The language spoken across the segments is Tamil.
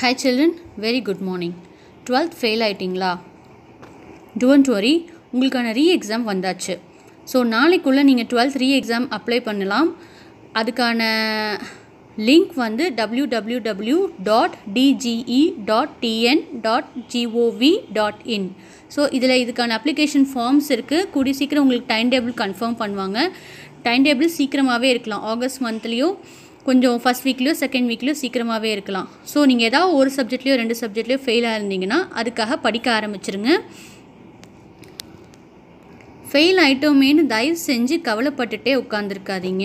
hi children very good morning twelfth fail ஆயிட்டிங்களா டோன்ட் வரி உங்களுக்கான ரீ எக்ஸாம் வந்தாச்சு ஸோ நாளைக்குள்ளே நீங்கள் டுவெல்த் ரீ எக்ஸாம் அப்ளை பண்ணலாம் அதுக்கான லிங்க் வந்து W W W dot DGE dot TN dot GOV dot in so இதில் இதுக்கான அப்ளிகேஷன் ஃபார்ம்ஸ் இருக்குது கூடிய சீக்கிரம் உங்களுக்கு டைம் டேபிள் கன்ஃபார்ம் பண்ணுவாங்க டைம் டேபிள் சீக்கிரமாகவே இருக்கலாம் ஆகஸ்ட் மந்த்லேயோ கொஞ்சம் ஃபஸ்ட் வீக்லேயோ செகண்ட் வீக்லேயோ சீக்கிரமாகவே இருக்கலாம் ஸோ நீங்கள் ஏதாவது ஒரு சப்ஜெக்ட்லேயோ ரெண்டு சப்ஜெக்ட்லேயோ ஃபெயிலாக இருந்தீங்கன்னா அதுக்காக படிக்க ஆரம்பிச்சிருங்க ஃபெயில் ஆகிட்டோமேனு தயவு செஞ்சு கவலைப்பட்டுட்டே உட்காந்துருக்காதீங்க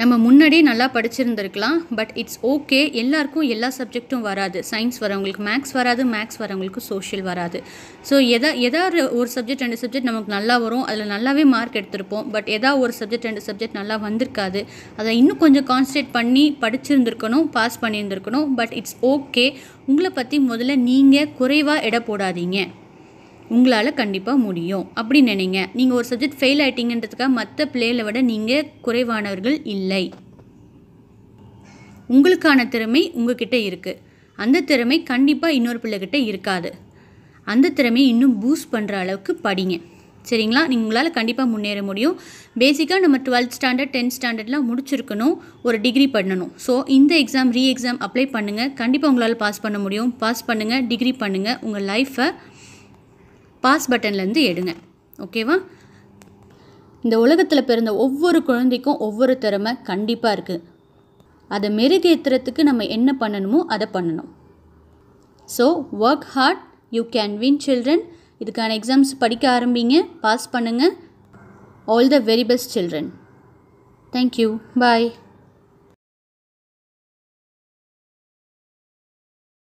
நம்ம முன்னாடியே நல்லா படிச்சிருந்துருக்கலாம் பட் இட்ஸ் ஓகே எல்லாருக்கும் எல்லா சப்ஜெக்ட்டும் வராது சயின்ஸ் வரவங்களுக்கு மேக்ஸ் வராது மேக்ஸ் வரவங்களுக்கு சோஷியல் வராது ஸோ எதா எதாவது ஒரு சப்ஜெக்ட் ரெண்டு சப்ஜெக்ட் நமக்கு நல்லா வரும் அதில் நல்லாவே மார்க் எடுத்திருப்போம் பட் எதா ஒரு சப்ஜெக்ட் ரெண்டு சப்ஜெக்ட் நல்லா வந்திருக்காது அதை இன்னும் கொஞ்சம் கான்சன்ட்ரேட் பண்ணி படிச்சிருந்துருக்கணும் பாஸ் பண்ணியிருந்துருக்கணும் பட் இட்ஸ் ஓகே உங்களை பற்றி முதல்ல நீங்கள் குறைவாக எடை போடாதீங்க உங்களால் கண்டிப்பாக முடியும் அப்படி நினைங்க நீங்கள் ஒரு சப்ஜெக்ட் ஃபெயில் ஆகிட்டீங்கன்றதுக்காக மற்ற பிள்ளைகளை விட நீங்கள் குறைவானவர்கள் இல்லை உங்களுக்கான திறமை உங்ககிட்ட இருக்குது அந்த திறமை கண்டிப்பாக இன்னொரு பிள்ளைகிட்ட இருக்காது அந்த திறமை இன்னும் பூஸ்ட் பண்ணுற அளவுக்கு படிங்க சரிங்களா நீங்கள் உங்களால் கண்டிப்பாக முன்னேற முடியும் பேசிக்காக நம்ம டுவெல்த் ஸ்டாண்டர்ட் டென்த் ஸ்டாண்டர்ட்லாம் முடிச்சிருக்கணும் ஒரு டிகிரி பண்ணணும் ஸோ இந்த எக்ஸாம் ரீ எக்ஸாம் அப்ளை பண்ணுங்கள் கண்டிப்பாக உங்களால் பாஸ் பண்ண முடியும் பாஸ் பண்ணுங்கள் டிகிரி பண்ணுங்கள் உங்கள் லைஃப்பை பாஸ் பட்டன்லேருந்து எடுங்க ஓகேவா இந்த உலகத்தில் பிறந்த ஒவ்வொரு குழந்தைக்கும் ஒவ்வொரு திறமை கண்டிப்பாக இருக்குது அதை மெருகேற்றுறதுக்கு நம்ம என்ன பண்ணணுமோ அதை பண்ணணும் so work hard you can win children இதுக்கான எக்ஸாம்ஸ் படிக்க ஆரம்பிங்க பாஸ் பண்ணுங்கள் all the very best children thank you bye